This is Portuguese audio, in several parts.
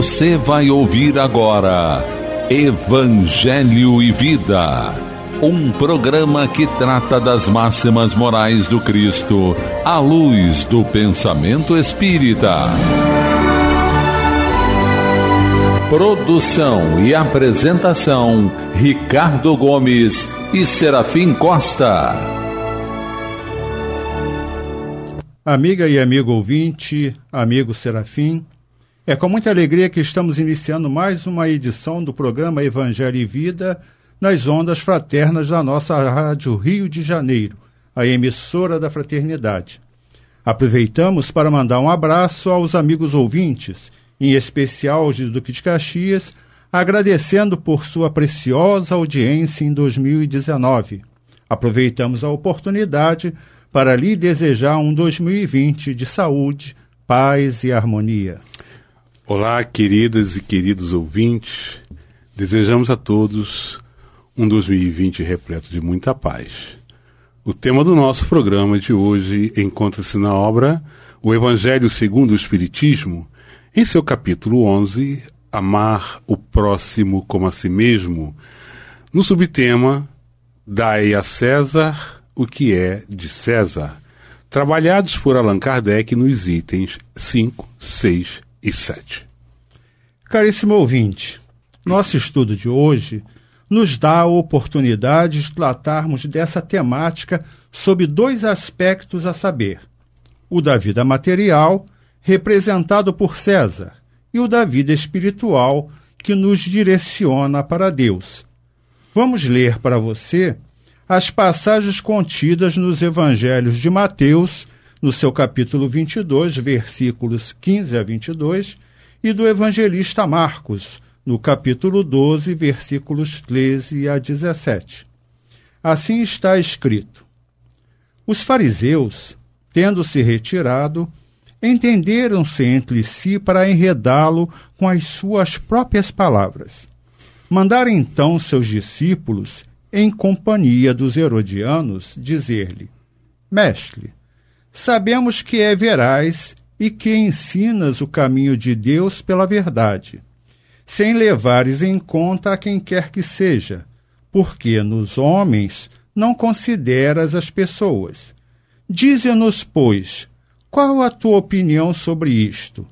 Você vai ouvir agora Evangelho e Vida, um programa que trata das máximas morais do Cristo à luz do pensamento espírita. Produção e apresentação: Ricardo Gomes e Serafim Costa. Amiga e amigo ouvinte, amigo Serafim, é com muita alegria que estamos iniciando mais uma edição do programa Evangelho e Vida nas ondas fraternas da nossa Rádio Rio de Janeiro, a emissora da fraternidade. Aproveitamos para mandar um abraço aos amigos ouvintes, em especial aos de Duque de Caxias, agradecendo por sua preciosa audiência em 2019. Aproveitamos a oportunidade para lhe desejar um 2020 de saúde, paz e harmonia. Olá, queridas e queridos ouvintes. Desejamos a todos um 2020 repleto de muita paz. O tema do nosso programa de hoje encontra-se na obra O Evangelho segundo o Espiritismo, em seu capítulo 11, Amar o Próximo como a Si Mesmo, no subtema Dai a César o que é de César, trabalhados por Allan Kardec nos itens 5, 6 2007. Caríssimo ouvinte, nosso estudo de hoje nos dá a oportunidade de tratarmos dessa temática sob dois aspectos a saber: o da vida material, representado por César, e o da vida espiritual, que nos direciona para Deus. Vamos ler para você as passagens contidas nos evangelhos de Mateus no seu capítulo 22, versículos 15 a 22, e do evangelista Marcos, no capítulo 12, versículos 13 a 17. Assim está escrito: Os fariseus, tendo se retirado, entenderam-se entre si para enredá-lo com as suas próprias palavras. Mandaram então seus discípulos, em companhia dos herodianos, dizer-lhe: Mestre, Sabemos que é veraz e que ensinas o caminho de Deus pela verdade, sem levares em conta a quem quer que seja, porque nos homens não consideras as pessoas. Dize-nos, pois, qual a tua opinião sobre isto?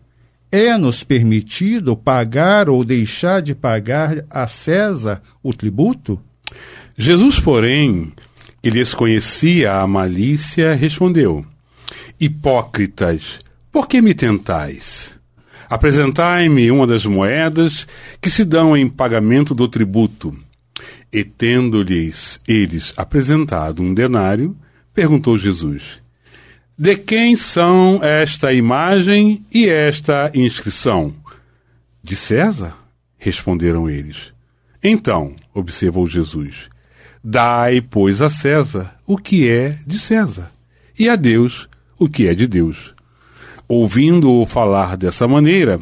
É-nos permitido pagar ou deixar de pagar a César o tributo? Jesus, porém, que lhes conhecia a malícia, respondeu: Hipócritas, por que me tentais? Apresentai-me uma das moedas que se dão em pagamento do tributo. E tendo-lhes eles apresentado um denário, perguntou Jesus: De quem são esta imagem e esta inscrição? De César, responderam eles. Então, observou Jesus, dai, pois, a César o que é de César, e a Deus o que é de Deus. Ouvindo-o falar dessa maneira,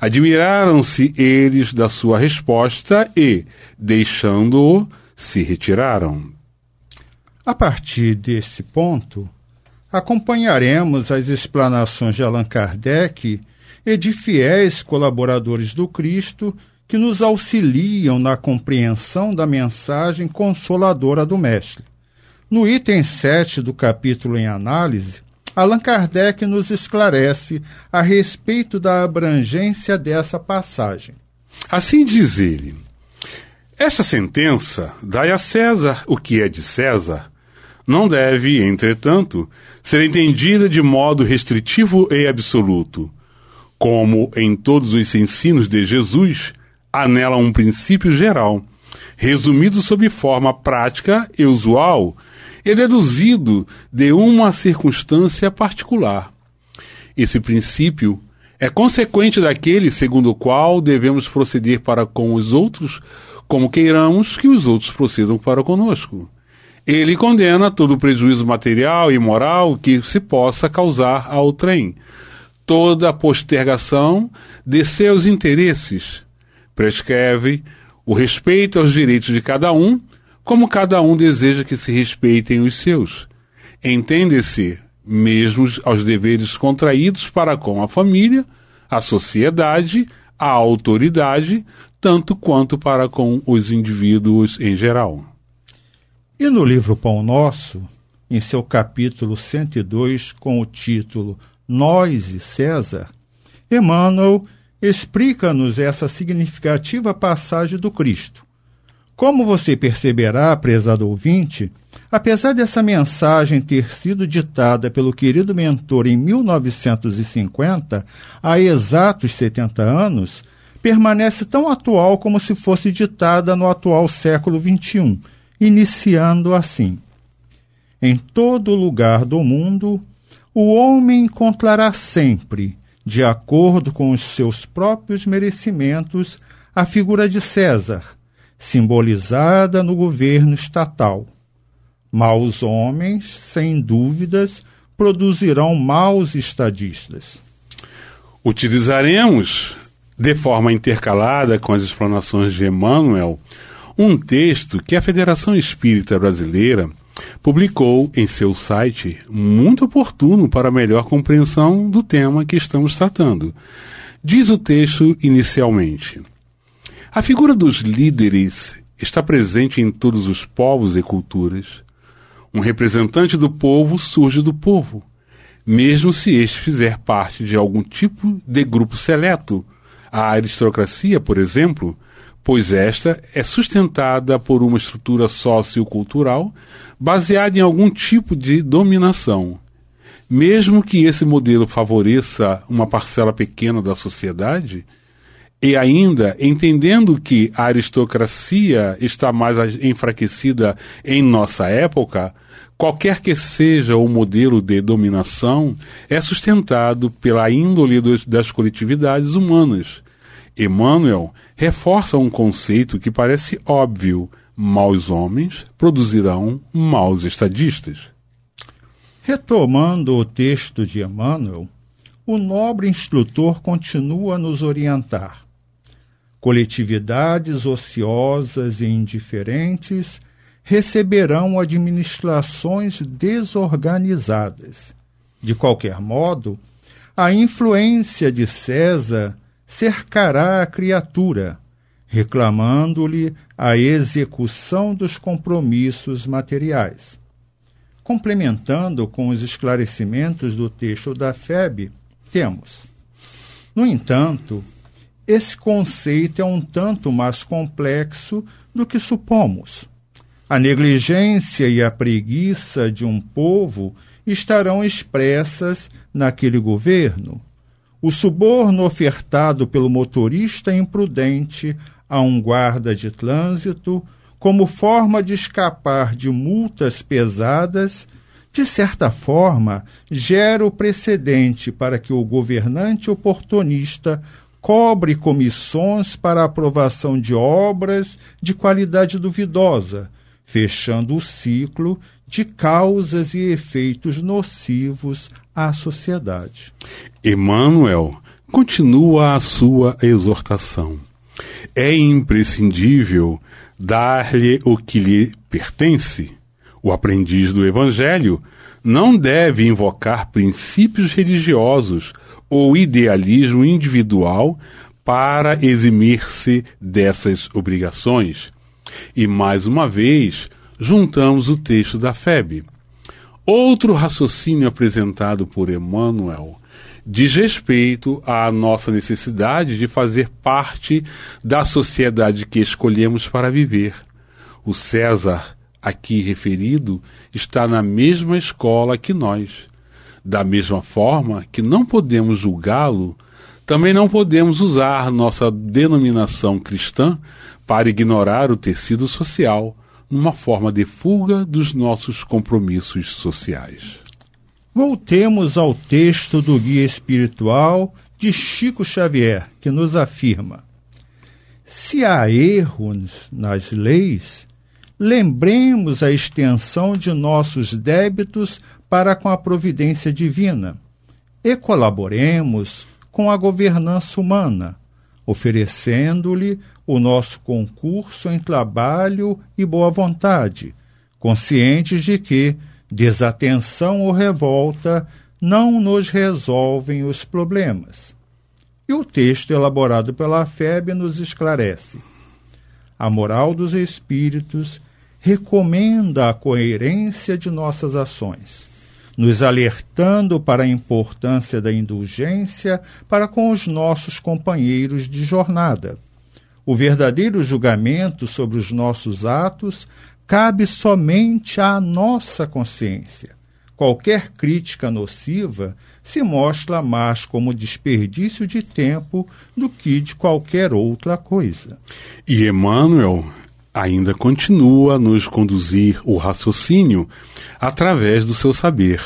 admiraram-se eles da sua resposta e, deixando-o, se retiraram. A partir desse ponto, acompanharemos as explanações de Allan Kardec e de fiéis colaboradores do Cristo que nos auxiliam na compreensão da mensagem consoladora do Mestre. No item 7 do capítulo em análise, Allan Kardec nos esclarece a respeito da abrangência dessa passagem. Assim diz ele: Essa sentença dai a César o que é de César. Não deve, entretanto, ser entendida de modo restritivo e absoluto. Como em todos os ensinos de Jesus, há nela um princípio geral, resumido sob forma prática e usual é deduzido de uma circunstância particular. Esse princípio é consequente daquele segundo o qual devemos proceder para com os outros como queiramos que os outros procedam para conosco. Ele condena todo prejuízo material e moral que se possa causar ao trem, toda postergação de seus interesses. Prescreve o respeito aos direitos de cada um como cada um deseja que se respeitem os seus. Entende-se, mesmos aos deveres contraídos para com a família, a sociedade, a autoridade, tanto quanto para com os indivíduos em geral. E no livro Pão Nosso, em seu capítulo 102, com o título Nós e César, Emmanuel explica-nos essa significativa passagem do Cristo. Como você perceberá, prezado ouvinte, apesar dessa mensagem ter sido ditada pelo querido mentor em 1950, há exatos 70 anos, permanece tão atual como se fosse ditada no atual século XXI, iniciando assim: Em todo lugar do mundo, o homem encontrará sempre, de acordo com os seus próprios merecimentos, a figura de César simbolizada no governo estatal. Maus homens, sem dúvidas, produzirão maus estadistas. Utilizaremos, de forma intercalada com as explanações de Emmanuel, um texto que a Federação Espírita Brasileira publicou em seu site, muito oportuno para a melhor compreensão do tema que estamos tratando. Diz o texto inicialmente: a figura dos líderes está presente em todos os povos e culturas. Um representante do povo surge do povo, mesmo se este fizer parte de algum tipo de grupo seleto, a aristocracia, por exemplo, pois esta é sustentada por uma estrutura sociocultural baseada em algum tipo de dominação. Mesmo que esse modelo favoreça uma parcela pequena da sociedade, e ainda, entendendo que a aristocracia está mais enfraquecida em nossa época, qualquer que seja o modelo de dominação, é sustentado pela índole das coletividades humanas. Emmanuel reforça um conceito que parece óbvio: maus homens produzirão maus estadistas. Retomando o texto de Emmanuel, o nobre instrutor continua a nos orientar coletividades ociosas e indiferentes receberão administrações desorganizadas. De qualquer modo, a influência de César cercará a criatura, reclamando-lhe a execução dos compromissos materiais. Complementando com os esclarecimentos do texto da FEB, temos. No entanto, esse conceito é um tanto mais complexo do que supomos. A negligência e a preguiça de um povo estarão expressas naquele governo. O suborno ofertado pelo motorista imprudente a um guarda de trânsito, como forma de escapar de multas pesadas, de certa forma, gera o precedente para que o governante oportunista cobre comissões para aprovação de obras de qualidade duvidosa, fechando o ciclo de causas e efeitos nocivos à sociedade. Emmanuel continua a sua exortação. É imprescindível dar-lhe o que lhe pertence. O aprendiz do Evangelho não deve invocar princípios religiosos ou idealismo individual para eximir-se dessas obrigações. E mais uma vez, juntamos o texto da FEB. Outro raciocínio apresentado por Emmanuel diz respeito à nossa necessidade de fazer parte da sociedade que escolhemos para viver. O César, aqui referido, está na mesma escola que nós. Da mesma forma que não podemos julgá-lo, também não podemos usar nossa denominação cristã para ignorar o tecido social numa forma de fuga dos nossos compromissos sociais. Voltemos ao texto do Guia Espiritual de Chico Xavier, que nos afirma: se há erros nas leis, lembremos a extensão de nossos débitos para com a providência divina e colaboremos com a governança humana, oferecendo-lhe o nosso concurso em trabalho e boa vontade, conscientes de que desatenção ou revolta não nos resolvem os problemas. E o texto elaborado pela FEB nos esclarece. A moral dos espíritos recomenda a coerência de nossas ações, nos alertando para a importância da indulgência para com os nossos companheiros de jornada. O verdadeiro julgamento sobre os nossos atos cabe somente à nossa consciência. Qualquer crítica nociva se mostra mais como desperdício de tempo do que de qualquer outra coisa. E Emmanuel ainda continua a nos conduzir o raciocínio através do seu saber.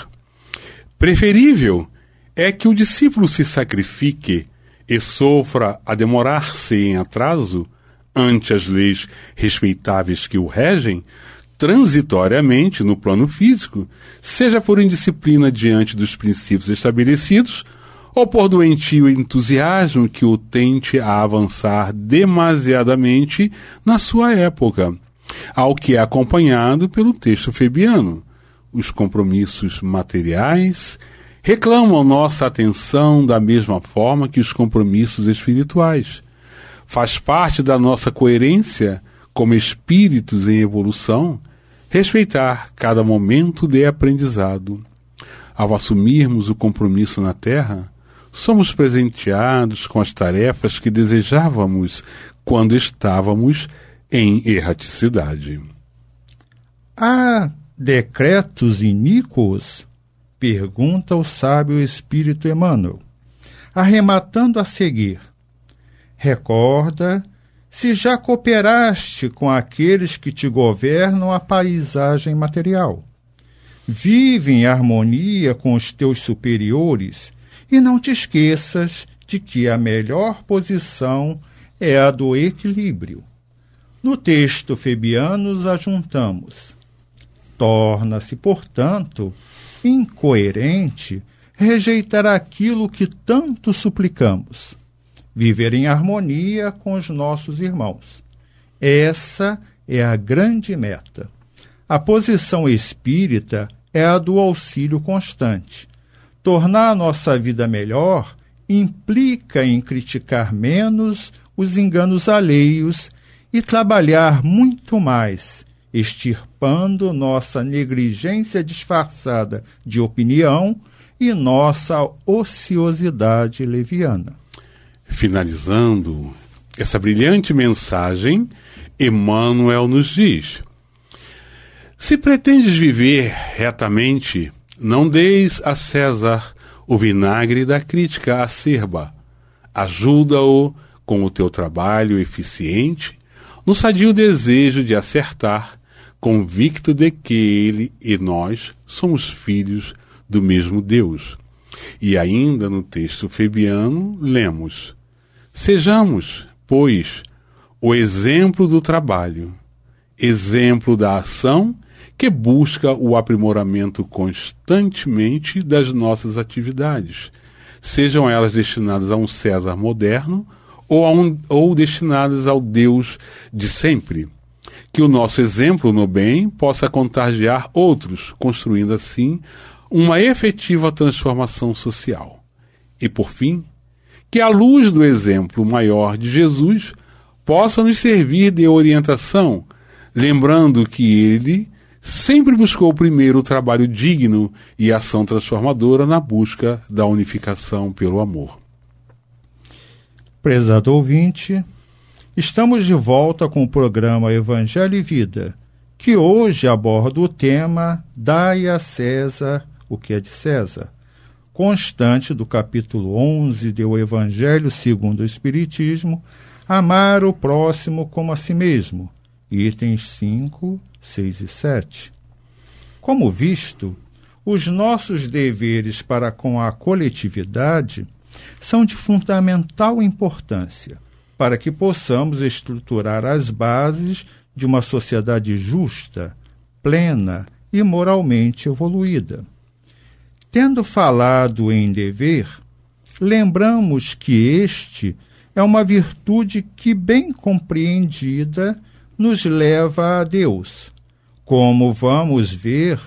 Preferível é que o discípulo se sacrifique e sofra a demorar-se em atraso ante as leis respeitáveis que o regem, transitoriamente no plano físico, seja por indisciplina diante dos princípios estabelecidos ou por doentio entusiasmo que o tente a avançar demasiadamente na sua época, ao que é acompanhado pelo texto febiano. Os compromissos materiais reclamam nossa atenção da mesma forma que os compromissos espirituais. Faz parte da nossa coerência, como espíritos em evolução, respeitar cada momento de aprendizado. Ao assumirmos o compromisso na Terra, somos presenteados com as tarefas que desejávamos quando estávamos em erraticidade. Há decretos iníquos? Pergunta o sábio Espírito Emmanuel, arrematando a seguir. Recorda se já cooperaste com aqueles que te governam a paisagem material. Vive em harmonia com os teus superiores e não te esqueças de que a melhor posição é a do equilíbrio. No texto febianos ajuntamos. Torna-se, portanto, incoerente rejeitar aquilo que tanto suplicamos, viver em harmonia com os nossos irmãos. Essa é a grande meta. A posição espírita é a do auxílio constante, Tornar a nossa vida melhor implica em criticar menos os enganos alheios e trabalhar muito mais, extirpando nossa negligência disfarçada de opinião e nossa ociosidade leviana. Finalizando essa brilhante mensagem, Emmanuel nos diz: Se pretendes viver retamente, não deis a César o vinagre da crítica acerba. Ajuda-o com o teu trabalho eficiente no sadio desejo de acertar, convicto de que ele e nós somos filhos do mesmo Deus. E ainda no texto febiano lemos: Sejamos, pois, o exemplo do trabalho, exemplo da ação que busca o aprimoramento constantemente das nossas atividades, sejam elas destinadas a um César moderno ou, um, ou destinadas ao Deus de sempre. Que o nosso exemplo no bem possa contagiar outros, construindo assim uma efetiva transformação social. E por fim, que a luz do exemplo maior de Jesus possa nos servir de orientação, lembrando que ele sempre buscou primeiro o trabalho digno e ação transformadora na busca da unificação pelo amor. Prezado ouvinte, estamos de volta com o programa Evangelho e Vida, que hoje aborda o tema Dai a César o que é de César, constante do capítulo 11 do Evangelho segundo o Espiritismo, amar o próximo como a si mesmo, itens 5 6 e 7. Como visto, os nossos deveres para com a coletividade são de fundamental importância para que possamos estruturar as bases de uma sociedade justa, plena e moralmente evoluída. Tendo falado em dever, lembramos que este é uma virtude que, bem compreendida, nos leva a Deus, como vamos ver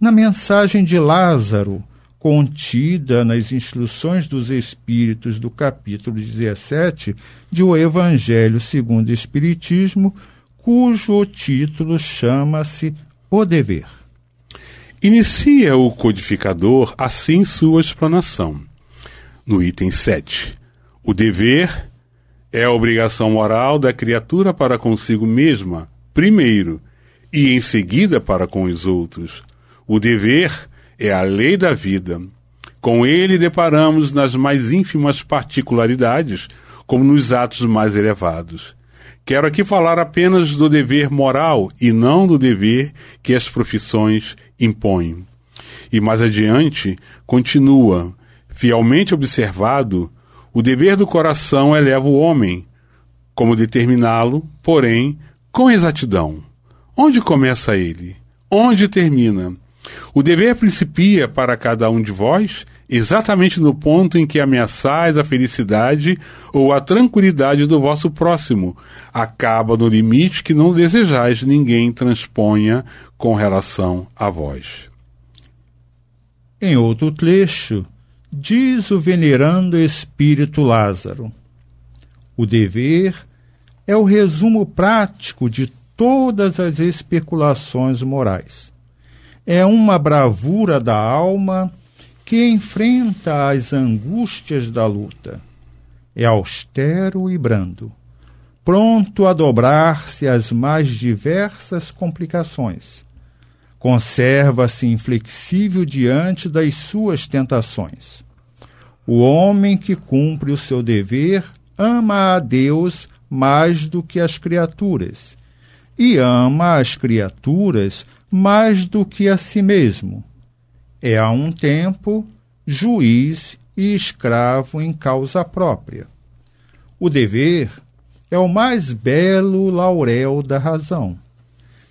na mensagem de Lázaro, contida nas instruções dos Espíritos do capítulo 17 de O Evangelho segundo o Espiritismo, cujo título chama-se O Dever. Inicia o codificador assim sua explanação. No item 7, o dever é a obrigação moral da criatura para consigo mesma, primeiro, e em seguida para com os outros. O dever é a lei da vida. Com ele deparamos nas mais ínfimas particularidades, como nos atos mais elevados. Quero aqui falar apenas do dever moral e não do dever que as profissões impõem. E mais adiante, continua: fielmente observado, o dever do coração eleva o homem, como determiná-lo, porém, com exatidão. Onde começa ele? Onde termina? O dever principia para cada um de vós exatamente no ponto em que ameaçais a felicidade ou a tranquilidade do vosso próximo. Acaba no limite que não desejais ninguém transponha com relação a vós. Em outro trecho, diz o venerando espírito Lázaro: O dever é o resumo prático de todas as especulações morais. É uma bravura da alma que enfrenta as angústias da luta. É austero e brando, pronto a dobrar-se às mais diversas complicações. Conserva-se inflexível diante das suas tentações. O homem que cumpre o seu dever ama a Deus mais do que as criaturas e ama as criaturas mais do que a si mesmo. É a um tempo juiz e escravo em causa própria. O dever é o mais belo laurel da razão.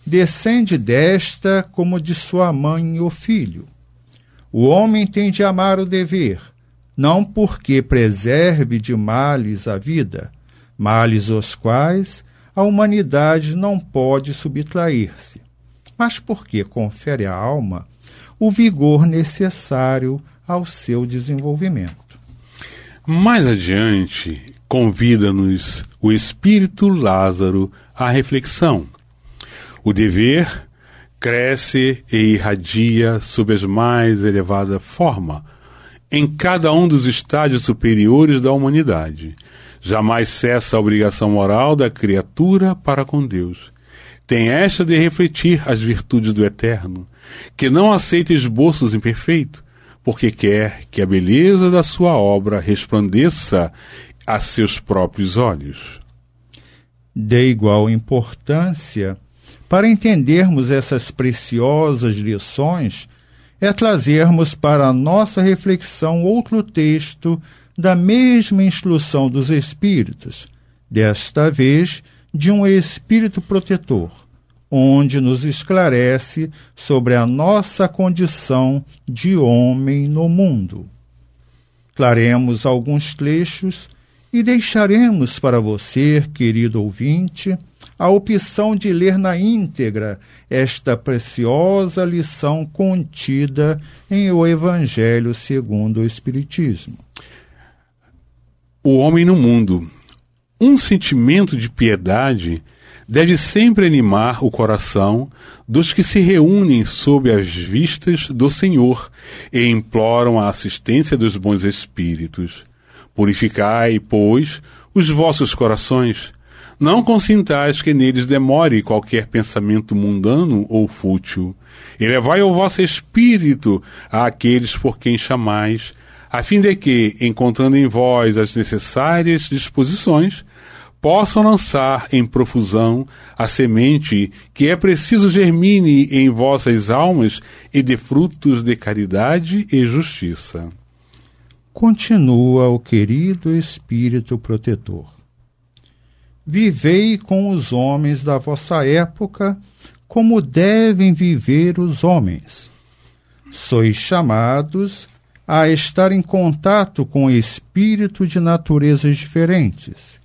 Descende desta como de sua mãe ou filho. O homem tem de amar o dever, não porque preserve de males a vida, males os quais a humanidade não pode subtrair-se, mas porque confere à alma o vigor necessário ao seu desenvolvimento. Mais adiante, convida-nos o espírito Lázaro à reflexão. O dever cresce e irradia sob as mais elevada forma em cada um dos estádios superiores da humanidade Jamais cessa a obrigação moral da criatura para com Deus. Tem esta de refletir as virtudes do Eterno, que não aceita esboços imperfeitos, porque quer que a beleza da sua obra resplandeça a seus próprios olhos. De igual importância, para entendermos essas preciosas lições, é trazermos para a nossa reflexão outro texto da mesma instrução dos espíritos, desta vez de um espírito protetor, onde nos esclarece sobre a nossa condição de homem no mundo. Claremos alguns trechos e deixaremos para você, querido ouvinte, a opção de ler na íntegra esta preciosa lição contida em O Evangelho segundo o Espiritismo o homem no mundo. Um sentimento de piedade deve sempre animar o coração dos que se reúnem sob as vistas do Senhor e imploram a assistência dos bons espíritos. Purificai, pois, os vossos corações. Não consintais que neles demore qualquer pensamento mundano ou fútil. Elevai o vosso espírito àqueles por quem chamais a fim de que, encontrando em vós as necessárias disposições, possam lançar em profusão a semente que é preciso germine em vossas almas e de frutos de caridade e justiça. Continua o querido Espírito Protetor. Vivei com os homens da vossa época como devem viver os homens. Sois chamados a estar em contato com espíritos de naturezas diferentes,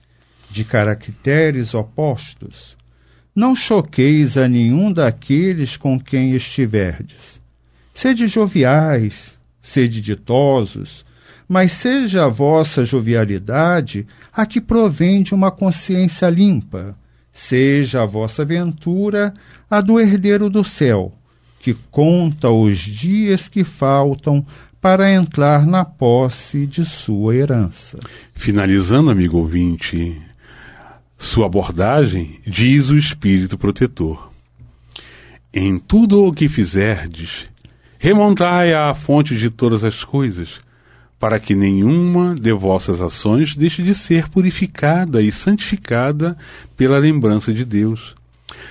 de caracteres opostos. Não choqueis a nenhum daqueles com quem estiverdes. Sede joviais, sede ditosos, mas seja a vossa jovialidade a que provém de uma consciência limpa, seja a vossa ventura a do herdeiro do céu, que conta os dias que faltam para entrar na posse de sua herança. Finalizando, amigo ouvinte, sua abordagem diz o espírito protetor. Em tudo o que fizerdes, remontai à fonte de todas as coisas, para que nenhuma de vossas ações deixe de ser purificada e santificada pela lembrança de Deus.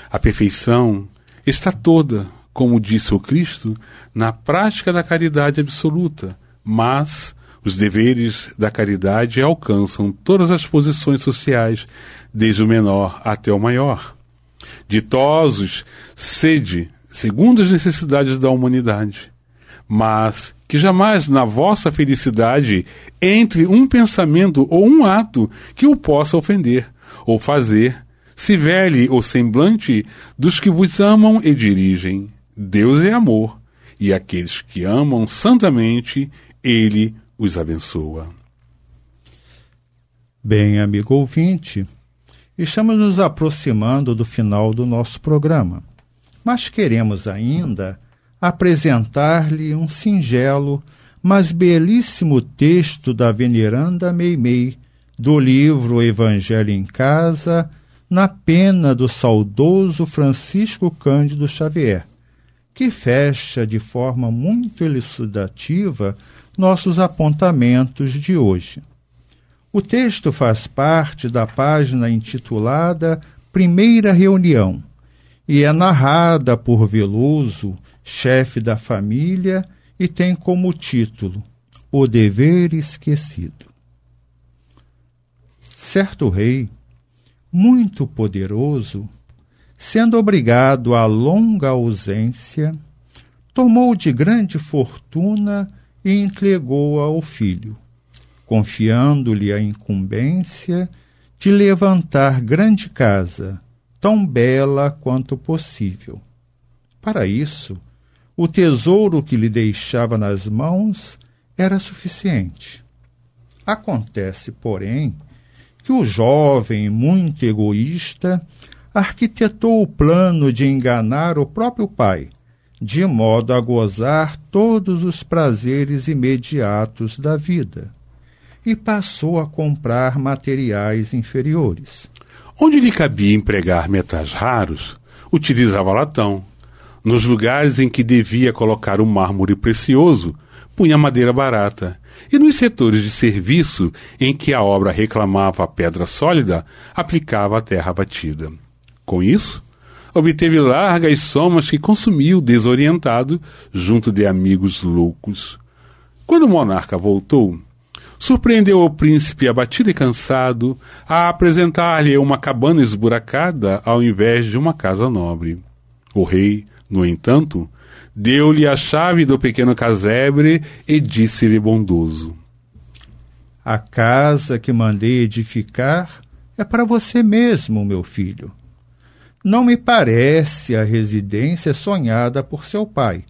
A perfeição está toda, como disse o Cristo, na prática da caridade absoluta, mas os deveres da caridade alcançam todas as posições sociais, desde o menor até o maior. Ditosos, sede, segundo as necessidades da humanidade, mas que jamais na vossa felicidade entre um pensamento ou um ato que o possa ofender ou fazer, se vele o semblante dos que vos amam e dirigem. Deus é amor e aqueles que amam santamente, ele os abençoa. Bem, amigo ouvinte, estamos nos aproximando do final do nosso programa, mas queremos ainda apresentar-lhe um singelo, mas belíssimo texto da veneranda Meimei, do livro Evangelho em Casa, na pena do saudoso Francisco Cândido Xavier que fecha de forma muito elucidativa nossos apontamentos de hoje. O texto faz parte da página intitulada Primeira Reunião e é narrada por Veloso, chefe da família, e tem como título O Dever Esquecido. Certo rei, muito poderoso, sendo obrigado à longa ausência, tomou de grande fortuna e entregou-a ao filho, confiando-lhe a incumbência de levantar grande casa, tão bela quanto possível. Para isso, o tesouro que lhe deixava nas mãos era suficiente. Acontece, porém, que o jovem muito egoísta arquitetou o plano de enganar o próprio pai, de modo a gozar todos os prazeres imediatos da vida, e passou a comprar materiais inferiores. Onde lhe cabia empregar metais raros, utilizava latão. Nos lugares em que devia colocar o mármore precioso, punha madeira barata. E nos setores de serviço em que a obra reclamava a pedra sólida, aplicava a terra batida. Com isso, obteve largas somas que consumiu desorientado junto de amigos loucos. Quando o monarca voltou, surpreendeu o príncipe abatido e cansado a apresentar-lhe uma cabana esburacada ao invés de uma casa nobre. O rei, no entanto, deu-lhe a chave do pequeno casebre e disse-lhe bondoso: A casa que mandei edificar é para você mesmo, meu filho não me parece a residência sonhada por seu pai,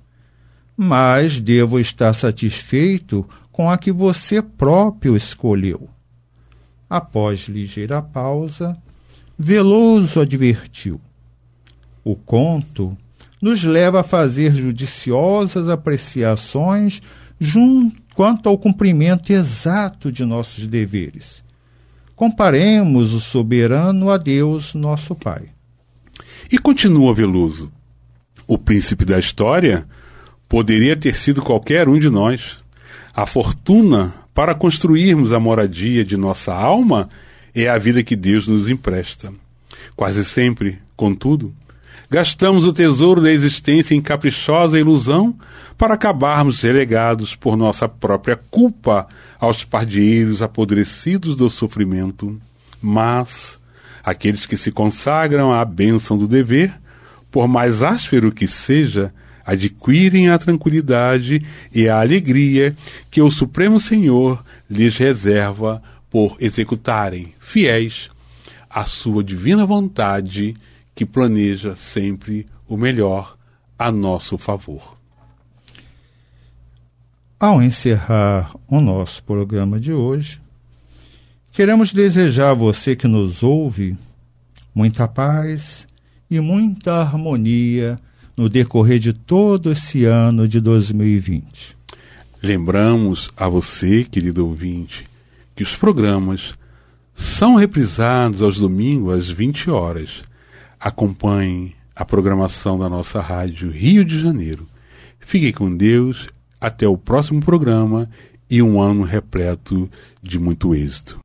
mas devo estar satisfeito com a que você próprio escolheu. Após ligeira pausa, Veloso advertiu: O conto nos leva a fazer judiciosas apreciações quanto ao cumprimento exato de nossos deveres. Comparemos o soberano a Deus, nosso Pai. E continua Veloso. O príncipe da história poderia ter sido qualquer um de nós. A fortuna para construirmos a moradia de nossa alma é a vida que Deus nos empresta. Quase sempre, contudo, gastamos o tesouro da existência em caprichosa ilusão para acabarmos relegados por nossa própria culpa aos pardieiros apodrecidos do sofrimento. Mas Aqueles que se consagram à bênção do dever, por mais áspero que seja, adquirem a tranquilidade e a alegria que o Supremo Senhor lhes reserva por executarem, fiéis à sua divina vontade, que planeja sempre o melhor a nosso favor. Ao encerrar o nosso programa de hoje, Queremos desejar a você que nos ouve muita paz e muita harmonia no decorrer de todo esse ano de 2020. Lembramos a você, querido ouvinte, que os programas são reprisados aos domingos às 20 horas. Acompanhe a programação da nossa rádio Rio de Janeiro. Fique com Deus, até o próximo programa e um ano repleto de muito êxito.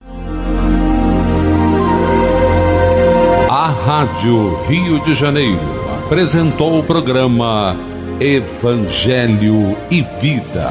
A Rádio Rio de Janeiro apresentou o programa Evangelho e Vida.